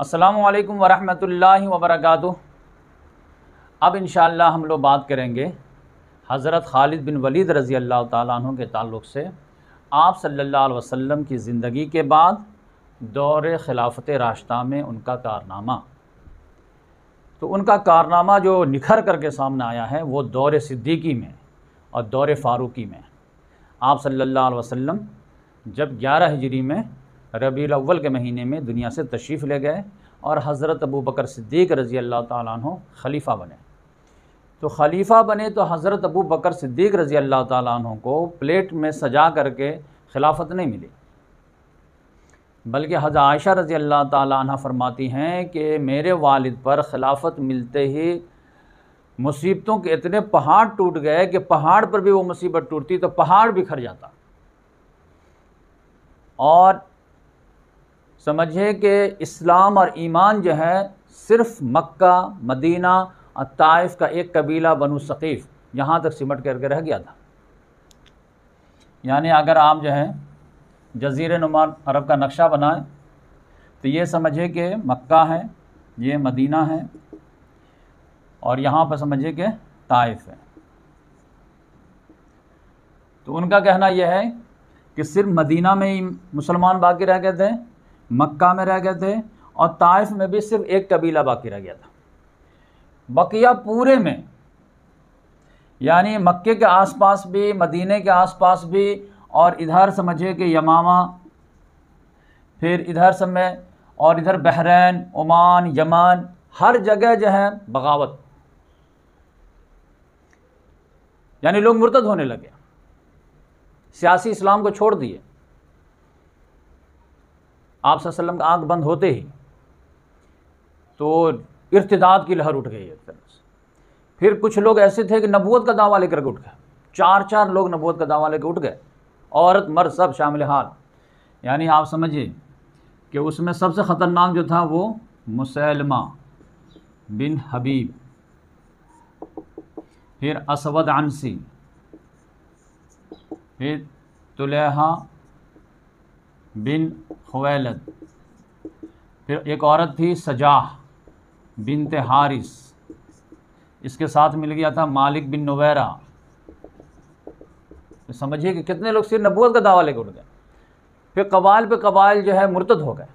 असलकम वरहमल वबरक अब इन हम लोग बात करेंगे हज़रत खालिद बिन वलीद रज़ी अल्लाह तु के ताल्लुक़ से आप सल्लल्लाहु अलैहि वसल्लम की ज़िंदगी के बाद दौर खिलाफत रास्ता में उनका कारनामा तो उनका कारनामा जो निखर करके सामने आया है वो दौर सिद्दीकी में और दौर फ़ारूकी में आप सल्लल्लाहु अलैहि वसल्लम जब ग्यारह हिजरी में रबी अव्वल के महीने में दुनिया से तशरीफ़ ले गए और हज़रत अबू बकर सिद्दीक रज़ी अल्लाह तु खलीफ़ा बने तो खलीफ़ा बने तो हज़रत अबू बकर सिद्दीक रज़ी अल्लाह तु को प्लेट में सजा करके खिलाफत नहीं मिली बल्कि हज़रत आयशा रज़ी अल्लाह तु फरमाती हैं कि मेरे वालिद पर खिलाफत मिलते ही मुसीबतों के इतने पहाड़ टूट गए कि पहाड़ पर भी वो मुसीबत टूटती तो पहाड़ बिखर जाता और समझिए कि इस्लाम और ईमान जो है सिर्फ मक्का मदीना और ताइफ का एक कबीला बनु सकीफ़ यहाँ तक सिमट करके रह गया था यानी अगर आप जो है जजीर नुमा अरब का नक्शा बनाएं तो ये समझिए कि मक्का है ये मदीना है और यहाँ पर समझिए कि ताइफ है तो उनका कहना यह है कि सिर्फ मदीना में ही मुसलमान बाकी रह गए थे मक्का में रह गए थे और ताइफ में भी सिर्फ एक कबीला बाकी रह गया था बकिया पूरे में यानी मक्के के आसपास भी मदीने के आसपास भी और इधर समझिए कि यमामा फिर इधर समय और इधर बहरीन ओमान यमन हर जगह जो है बगावत यानी लोग मुर्तद होने लगे सियासी इस्लाम को छोड़ दिए आप सल्लम का आंख बंद होते ही तो इर्तदाद की लहर उठ गई एक तरह से फिर कुछ लोग ऐसे थे कि नबूत का दावा लेकर के उठ गए चार चार लोग नबूत का दावा लेकर उठ गए औरत मर्द सब शामिल हाल यानी आप समझिए कि उसमें सबसे ख़तरनाक जो था वो मुसलमा बिन हबीब फिर असवद अनसी फिर तुलेहा बिन खवैलद फिर एक औरत थी सजाह बिन तिहारिस इसके साथ मिल गया था मालिक बिन नवैरा तो समझिए कि कितने लोग सिर्फ नबूत का दावा लेकर उड़ गए फिर कबाल पे कबाल जो है मुर्तद हो गए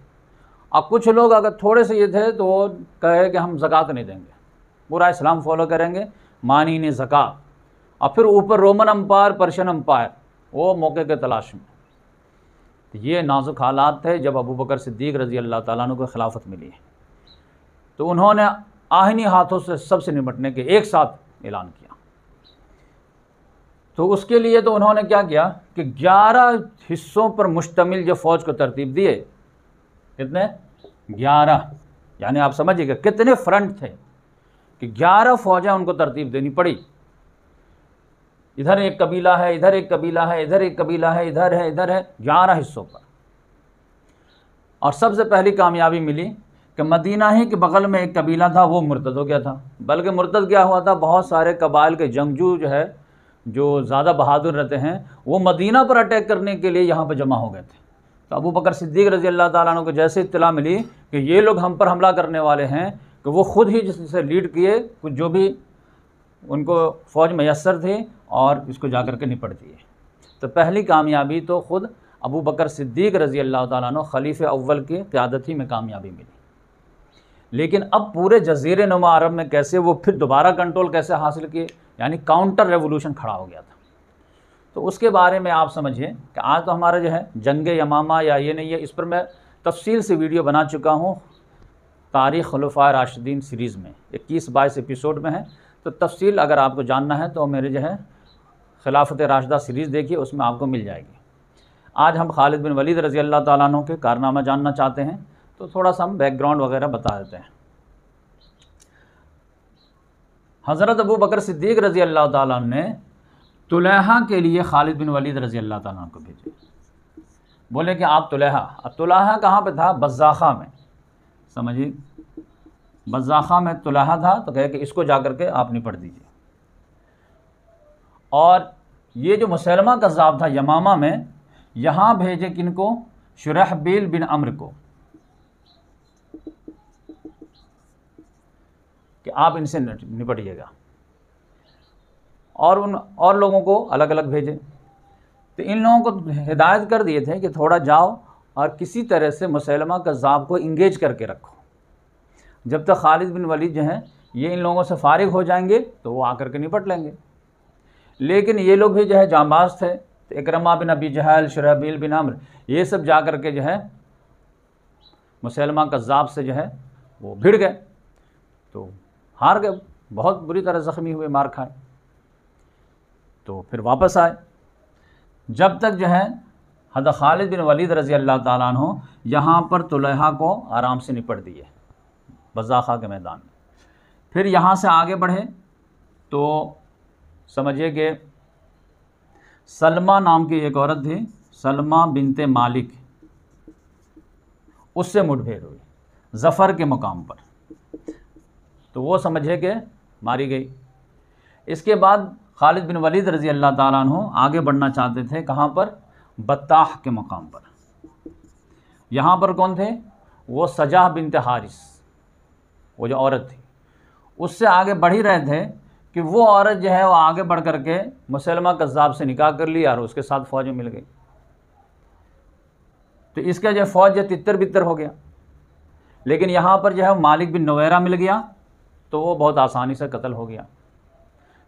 अब कुछ लोग अगर थोड़े से ये थे तो वो कहे कि हम जक़ात नहीं देंगे पूरा इस्लाम फॉलो करेंगे मानी ने जक़ात और फिर ऊपर रोमन अम्पायर पर्शियन अम्पायर वो मौके के तलाश में तो ये नाजुक हालात थे जब अबू बकर सिद्दीक रज़ी अल्लाह तु को खिलाफत मिली तो उन्होंने आहनी हाथों से सबसे निपटने के एक साथ ऐलान किया तो उसके लिए तो उन्होंने क्या किया कि ग्यारह हिस्सों पर मुश्तमिल जो फ़ौज को तरतीब दिए कितने ग्यारह यानी आप समझिएगा कितने फ्रंट थे कि ग्यारह फ़ौजें उनको तरतीब देनी पड़ी इधर एक कबीला है इधर एक कबीला है इधर एक कबीला है इधर है इधर है ग्यारह हिस्सों पर और सबसे पहली कामयाबी मिली कि मदीना ही के बगल में एक कबीला था वो मुर्तद हो गया था बल्कि मुर्तद क्या हुआ था बहुत सारे कबाइल के जंगजू जो है जो ज़्यादा बहादुर रहते हैं वो मदीना पर अटैक करने के लिए यहाँ पर जमा हो गए थे तो अबू बकर सिद्दीक रजी अल्लाह तु को जैसे इतला मिली कि ये लोग हम पर हमला करने वाले हैं कि वो ख़ुद ही जिससे लीड किए कुछ जो भी उनको फ़ौज मैसर थी और इसको जा कर के निपट दिए तो पहली कामयाबी तो ख़ुद अबू बकर सिद्दीक रज़ी अल्लाह तु खलीफ अव्वल की क़्यादत ही में कामयाबी मिली लेकिन अब पूरे जजीर नुमा अरब में कैसे वो फिर दोबारा कंट्रोल कैसे हासिल किए यानी काउंटर रेवोल्यूशन खड़ा हो गया था तो उसके बारे में आप समझिए कि आज तो हमारा जो है जंग यमामा या ये नहीं है इस पर मैं तफसील से वीडियो बना चुका हूँ तारीख़ खलफा राशिदीन सीरीज़ में इक्कीस बाईस एपिसोड में है तो तफसील अगर आपको जानना है तो मेरे जो है खिलाफत राशदा सीरीज़ देखिए उसमें आपको मिल जाएगी आज हम खालिद बिन वलीद रज़ी अल्लाह तु के कारनामा जानना चाहते हैं तो थोड़ा सा हम बैकग्राउंड वगैरह बता देते हैं हज़रत अबू बकर सिद्दीक रज़ी अल्लाह ताली ने तुलहा के लिए खालिद बिन वलीद रज़ी अल्लाह ताली को भेजे बोले कि आप तुलहा अब तुलहा कहाँ पर था बज़ाखा में समझिए बज़ाखा में तुलहा था तो कहे कि इसको जा करके के आप निपट दीजिए और ये जो मुसलमा का कज़ाब था यमामा में यहाँ भेजे किन को शुरहबील बिन अम्र को कि आप इनसे निपटिएगा और उन और लोगों को अलग अलग भेजें तो इन लोगों को हिदायत कर दिए थे कि थोड़ा जाओ और किसी तरह से मुसलमा कज़ाब को इंगेज करके रखो जब तक खालिद बिन वलीद जो हैं ये इन लोगों से फारिग हो जाएंगे तो वो आकर के निपट लेंगे लेकिन ये लोग भी जो है जांबाज थे तो इकरमा बिन अबी जहल शराबील बिन अम्र ये सब जा कर के जो है मुसलमा कज़ाब से जो है वो भिड़ गए तो हार गए बहुत बुरी तरह ज़ख्मी हुए मार खाए तो फिर वापस आए जब तक जो है हद खालिद बिन वलीद रज़ी अल्लाह तु यहाँ पर तुलहा को आराम से निपट दिए बजाखा के मैदान में फिर यहाँ से आगे बढ़े तो समझिए कि सलमा नाम की एक औरत थी सलमा बिनते मालिक उससे मुठभेड़ हुई जफ़र के मुकाम पर तो वो समझे कि मारी गई इसके बाद खालिद बिन वलीद रज़ी अल्लाह तु आगे बढ़ना चाहते थे कहाँ पर बत्ताह के मकाम पर यहाँ पर कौन थे वो सजा बिनत हारिस वो जो औरत थी उससे आगे बढ़ ही रहे थे कि वो औरत जो है वो आगे बढ़ कर के मुसलमा कज़ाब से निकाह कर लिया और उसके साथ फ़ौज मिल गई तो इसका जो फ़ौज जो तितर बितर हो गया लेकिन यहाँ पर जो है मालिक बिन नवेरा मिल गया तो वो बहुत आसानी से कत्ल हो गया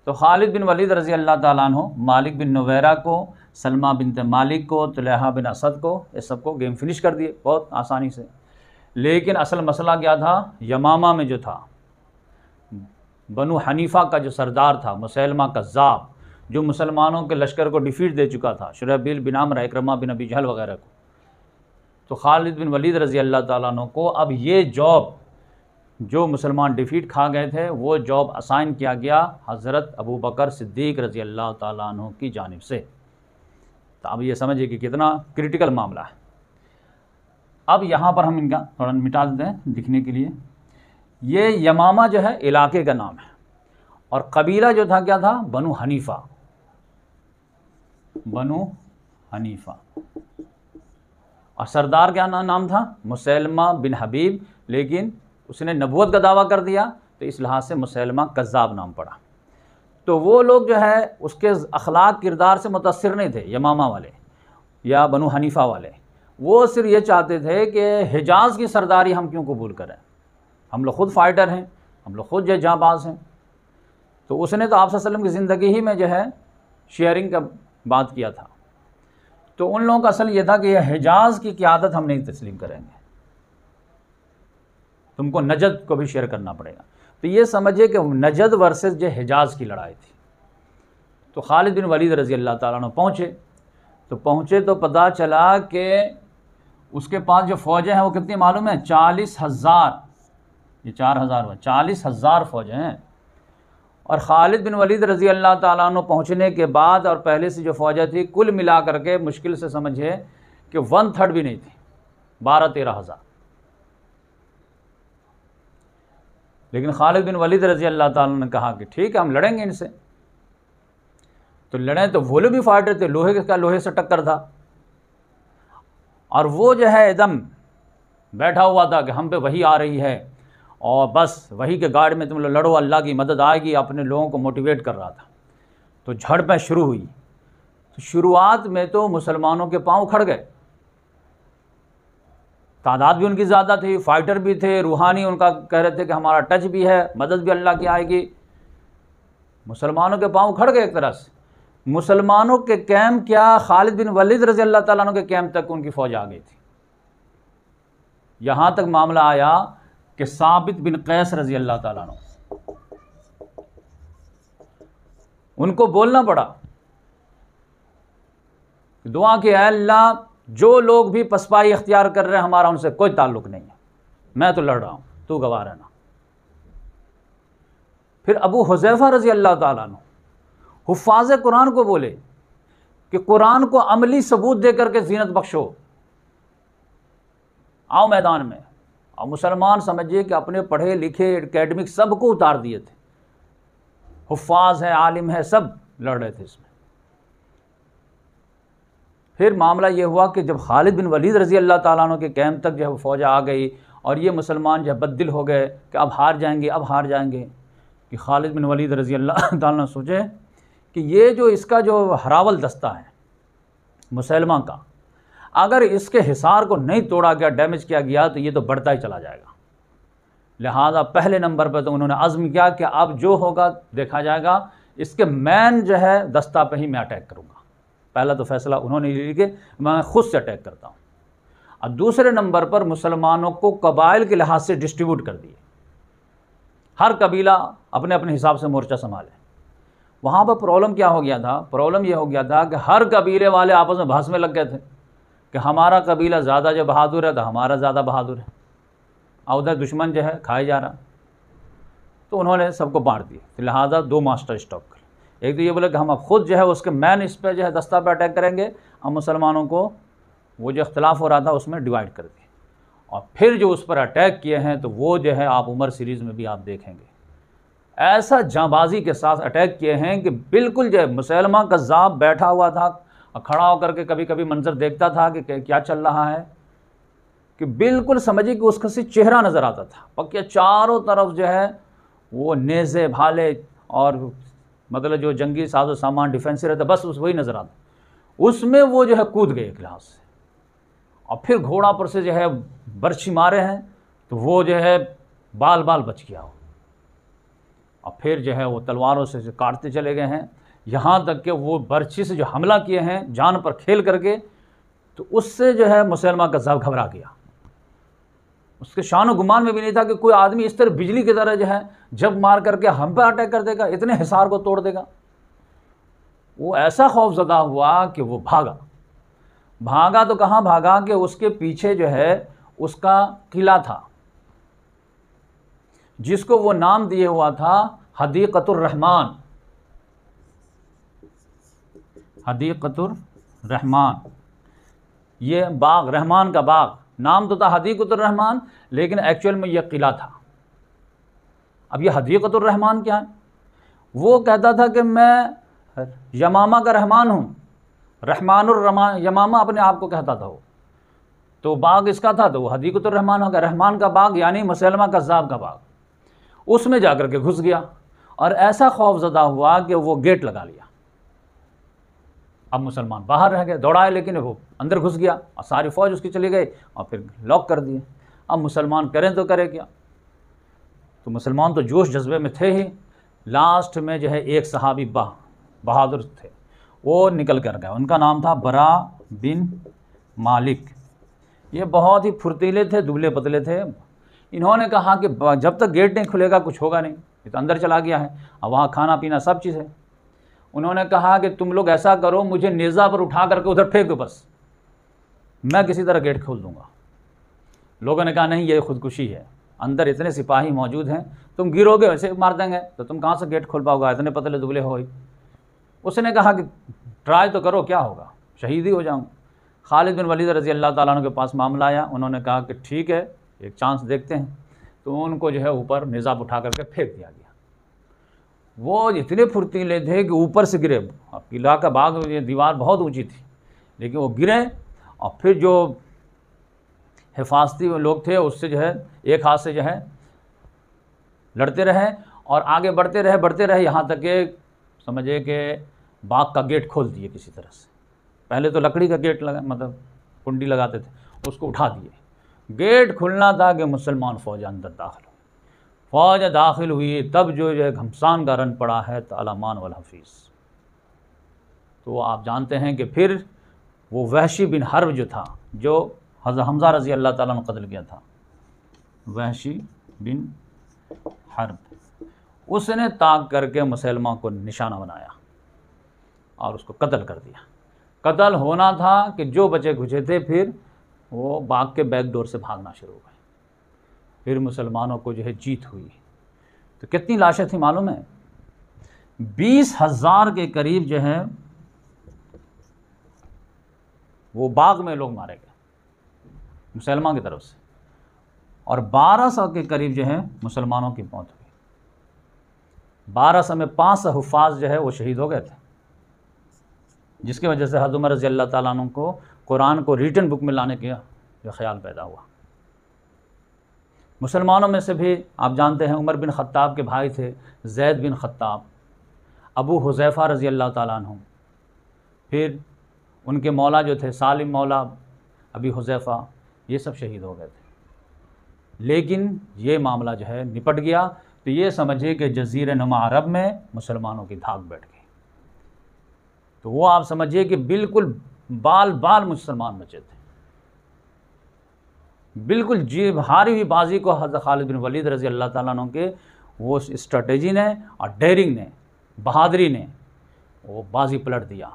तो खालिद बिन वलीद रज़ी अल्लाह तु मालिक बिन नवेरा को सलमा बिन मालिक को तुलहा बिन असद को ये सबको गेम फिनिश कर दिए बहुत आसानी से लेकिन असल मसला क्या था यमामा में जो था बनु हनीफ़ा का जो सरदार था मुसलमा जाब जो मुसलमानों के लश्कर को डिफीट दे चुका था शुरबिल बिन अमर इक्रमा बिन अबी जहल वगैरह को तो खालिद बिन वलीद रज़ी अल्लाह तु को अब ये जॉब जो मुसलमान डिफीट खा गए थे वो जॉब असाइन किया गया हज़रत अबू बकर सिद्दीक रज़ी अल्लाह तु की जानब से तो अब ये समझिए कि कितना क्रिटिकल मामला है अब यहाँ पर हम इनका थोड़ा मिटा देते हैं दिखने के लिए ये यमामा जो है इलाके का नाम है और कबीला जो था क्या था बनु हनीफा बनु हनीफा और सरदार क्या ना, नाम था मुसलमा बिन हबीब लेकिन उसने नबूत का दावा कर दिया तो इस लिहाज से मुसलमा कज़ाब नाम पड़ा तो वो लोग जो है उसके अखलाक किरदार से मुतासर नहीं थे यमामा वाले या बनु हनीफा वाले वो सिर्फ ये चाहते थे कि हिजाज़ की सरदारी हम क्यों कबूल करें हम लोग खुद फाइटर हैं हम लोग खुद जो जाबाज हैं तो उसने तो आप वसलम की ज़िंदगी ही में जो है शेयरिंग का बात किया था तो उन लोगों का असल ये था कि यह हिजाज की क्यादत हम नहीं तस्लीम करेंगे तुमको नजद को भी शेयर करना पड़ेगा तो ये समझिए कि नजद वर्सेस जो हिजाज की लड़ाई थी तो खालिद बिन वलीद रज़ी अल्लाह तुम पहुँचे तो पहुँचे तो पता चला कि उसके पास जो फ़ौजें हैं वो कितनी मालूम है चालीस हज़ार ये चार हज़ार हुआ चालीस हज़ार फ़ौज हैं और ख़ालिद बिन वलीद रज़ी अल्लाह तु पहुँचने के बाद और पहले से जो फौजें थी कुल मिला करके मुश्किल से समझिए कि वन थर्ड भी नहीं थी बारह तेरह हज़ार लेकिन खालिद बिन वलीद रज़ी अल्लाह ताला ने कहा कि ठीक है हम लड़ेंगे इनसे तो लड़े तो वो लोग भी फाट रहे थे लोहे का लोहे से टक्कर था और वो जो है एकदम बैठा हुआ था कि हम पे वही आ रही है और बस वही के गार्ड में तुम लोग लड़ो अल्लाह की मदद आएगी अपने लोगों को मोटिवेट कर रहा था तो झड़पें शुरू हुई तो शुरुआत में तो मुसलमानों के पाँव खड़ गए तादाद भी उनकी ज़्यादा थी फाइटर भी थे रूहानी उनका कह रहे थे कि हमारा टच भी है मदद भी अल्लाह की आएगी मुसलमानों के पाँव खड़ गए एक तरह से मुसलमानों के कैम्प क्या खालिद बिन वलिद रज़ी अल्लाह तैन के तक उनकी फ़ौज आ गई थी यहाँ तक मामला आया कि साबित बिन कैस रजी अल्लाह तु उनको बोलना पड़ा दुआ के अल्लाह जो लोग भी पसपाई अख्तियार कर रहे हैं हमारा उनसे कोई ताल्लुक नहीं है मैं तो लड़ रहा हूं तू गवा रहना फिर अबू हुजैफा रजी अल्लाह तु हफाज कुरान को बोले कि कुरान को अमली सबूत दे करके जीनत बख्शो आओ मैदान में और मुसलमान समझिए कि अपने पढ़े लिखे एकेडमिक सब को उतार दिए थे हुफाज है आलिम है सब लड़ रहे थे इसमें फिर मामला ये हुआ कि जब खालिद बिन वलीद रज़ी अल्लाह ताला के कैम्प तक जो है वो फौज आ गई और ये मुसलमान जो है बद दिल हो गए कि अब हार जाएंगे अब हार जाएंगे कि खालिद बिन वलीद रज़ी अल्लाह सोचे कि ये जो इसका जो हरावल दस्ता है मुसलमा का अगर इसके हिसार को नहीं तोड़ा गया डैमेज किया गया तो ये तो बढ़ता ही चला जाएगा लिहाजा पहले नंबर पर तो उन्होंने आज़म किया कि अब जो होगा देखा जाएगा इसके मैन जो है दस्ता पर ही मैं अटैक करूँगा पहला तो फैसला उन्होंने लिया कि मैं खुद से अटैक करता हूँ और दूसरे नंबर पर मुसलमानों को कबाइल के लिहाज से डिस्ट्रीब्यूट कर दिए हर कबीला अपने अपने हिसाब से मोर्चा संभाले वहाँ पर प्रॉब्लम क्या हो गया था प्रॉब्लम यह हो गया था कि हर कबीले वाले आपस में बहस में लग गए थे कि हमारा कबीला ज़्यादा जो बहादुर है तो हमारा ज़्यादा बहादुर है और उधर दुश्मन जो है खाए जा रहा तो उन्होंने सबको बांट दिया तो लिहाजा दो मास्टर स्टॉक कर एक तो ये बोले कि हम अब ख़ुद जो है उसके मैन इस पर जो है दस्ता पर अटैक करेंगे और मुसलमानों को वो जो इख्तलाफ हो रहा था उसमें डिवाइड कर दिए और फिर जो उस पर अटैक किए हैं तो वो जो है आप उमर सीरीज़ में भी आप देखेंगे ऐसा जाँबाजी के साथ अटैक किए हैं कि बिल्कुल जो है मुसलमा कज़ाब बैठा हुआ था और खड़ा होकर के कभी कभी मंजर देखता था कि क्या चल रहा है कि बिल्कुल समझिए कि उसका से चेहरा नज़र आता था पक्या चारों तरफ जो है वो नेज़े भाले और मतलब जो जंगी साजो सामान डिफेंस रहता बस उस वही नज़र आता उसमें वो जो है कूद गए एक लिहाज से और फिर घोड़ा पर से जो है बर्छी मारे हैं तो वो जो है बाल बाल बच गया हो और फिर जो है वो तलवारों से काटते चले गए हैं यहाँ तक कि वो बर्छी से जो हमला किए हैं जान पर खेल करके तो उससे जो है मुसलमा जब घबरा गया उसके शान गुमान में भी नहीं था कि कोई आदमी इस तरह बिजली की तरह जो है जब मार करके हम पर अटैक कर देगा इतने हिसार को तोड़ देगा वो ऐसा खौफ ज़दा हुआ कि वो भागा भागा तो कहाँ भागा कि उसके पीछे जो है उसका किला था जिसको वो नाम दिए हुआ था हदीकतुर रहमान हदीक़तुर रहमान ये बाग रहमान का बाग नाम तो था हदीक़तुर रहमान लेकिन एक्चुअल में यह किला था अब यह हदीक़तुर रहमान क्या है वो कहता था कि मैं यमामा का रहमान हूँ रहमान यमामा अपने आप को कहता था वो तो बाग इसका था तो वो हदीक़तुर रहमान रहमान का बाग यानी मुसलमा कज़ाब का बाग उसमें जा कर के घुस गया और ऐसा खौफजदा हुआ कि वो गेट लगा लिया अब मुसलमान बाहर रह गए दौड़ाए लेकिन वो अंदर घुस गया और सारी फौज उसकी चली गई और फिर लॉक कर दिए अब मुसलमान करें तो करें क्या तो मुसलमान तो जोश जज्बे में थे ही लास्ट में जो है एक सहाबी बा बहादुर थे वो निकल कर गए उनका नाम था बरा बिन मालिक ये बहुत ही फुर्तीले थे दुबले पतले थे इन्होंने कहा कि जब तक गेट नहीं खुलेगा कुछ होगा नहीं ये तो अंदर चला गया है और वहाँ खाना पीना सब चीज़ है उन्होंने कहा कि तुम लोग ऐसा करो मुझे नेज़ा पर उठा करके उधर फेंक दो बस मैं किसी तरह गेट खोल दूंगा लोगों ने कहा नहीं ये खुदकुशी है अंदर इतने सिपाही मौजूद हैं तुम गिरोगे वैसे मार देंगे तो तुम कहाँ से गेट खोल पाओगे इतने पतले दुबले हो ही उसने कहा कि ट्राई तो करो क्या होगा शहीद ही हो जाऊँ खालिद बिन वलीद रजी अल्लाह तुम के पास मामला आया उन्होंने कहा कि ठीक है एक चांस देखते हैं तो उनको जो है ऊपर निज़ाब उठा करके फेंक दिया गया वो इतने फुर्तीले थे कि ऊपर से गिरे किला का बाग दीवार बहुत ऊंची थी लेकिन वो गिरे और फिर जो हिफाजती लोग थे उससे जो है एक हाथ से जो है लड़ते रहे और आगे बढ़ते रहे बढ़ते रहे यहाँ तक के समझे कि बाग का गेट खोल दिए किसी तरह से पहले तो लकड़ी का गेट लगा मतलब कुंडी लगाते थे उसको उठा दिए गेट खुलना था कि मुसलमान फौज अंदर दाखिल फ़ौज दाखिल हुई तब जो जो है घमसान का रन पड़ा है तलामान हफीज़ तो आप जानते हैं कि फिर वो वहशी बिन हर्ब जो था जो हमजा रज़ी अल्लाह ताला ने कत्ल किया था वहशी बिन हर्ब उसने ताक करके मुसलमा को निशाना बनाया और उसको कत्ल कर दिया कत्ल होना था कि जो बचे खुचे थे फिर वो बाग के बैक डोर से भागना शुरू हो गए फिर मुसलमानों को जो है जीत हुई तो कितनी लाशें थी मालूम है बीस हज़ार के करीब जो है वो बाग में लोग मारे गए मुसलमान की तरफ से और बारह सौ के करीब जो है मुसलमानों की मौत हुई बारह सौ में पाँच सौ हफाज जो है वो शहीद हो गए थे जिसकी वजह से हजुमर रजी अल्लाह तुम को कुरान को रिटर्न बुक में लाने का जो ख्याल पैदा हुआ मुसलमानों में से भी आप जानते हैं उमर बिन ख़त्ताब के भाई थे जैद बिन ख़त्ताब अबू हुजैफ़ा रज़ी अल्लाह ताली फिर उनके मौला जो थे सालिम मौला अबी हुजैफ़ा ये सब शहीद हो गए थे लेकिन ये मामला जो है निपट गया तो ये समझिए कि जजीर नुमा अरब में मुसलमानों की धाक बैठ गई तो वो आप समझिए कि बिल्कुल बाल बाल मुसलमान बचे थे बिल्कुल जी हारी हुई बाजी को हजरत खालिद बिन वलीद रजी अल्लाह ताला के वो स्ट्रेटजी ने और डेयरिंग ने बहादरी ने वो बाजी पलट दिया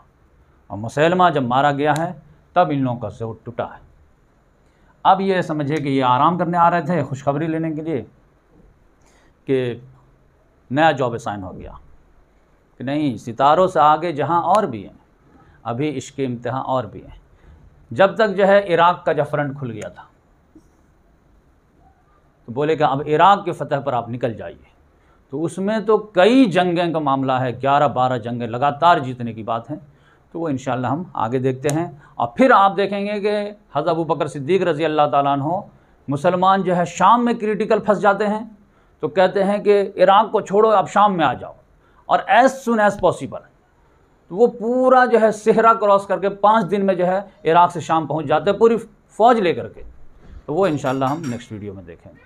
और मुसलमा जब मारा गया है तब इन लोगों का जोर टूटा है अब ये समझे कि ये आराम करने आ रहे थे खुशखबरी लेने के लिए कि नया जॉब असाइन हो गया कि नहीं सितारों से आगे जहाँ और भी हैं अभी इश्क इम्तहा और भी हैं जब तक जो है इराक़ का जब फ्रंट खुल गया था तो बोले कि अब इराक़ के फतह पर आप निकल जाइए तो उसमें तो कई जंगें का मामला है ग्यारह बारह जंगें लगातार जीतने की बात है तो वो इन हम आगे देखते हैं और फिर आप देखेंगे कि हज़रत अबू बकर सिद्दीक रज़ी अल्लाह तु मुसलमान जो है शाम में क्रिटिकल फंस जाते हैं तो कहते हैं कि इराक़ को छोड़ो आप शाम में आ जाओ और एज सुन एज़ पॉसिबल तो वो पूरा जो है सेहरा क्रॉस करके पाँच दिन में जो है इराक़ से शाम पहुँच जाते हैं पूरी फ़ौज ले करके तो वो इन हम नेक्स्ट वीडियो में देखेंगे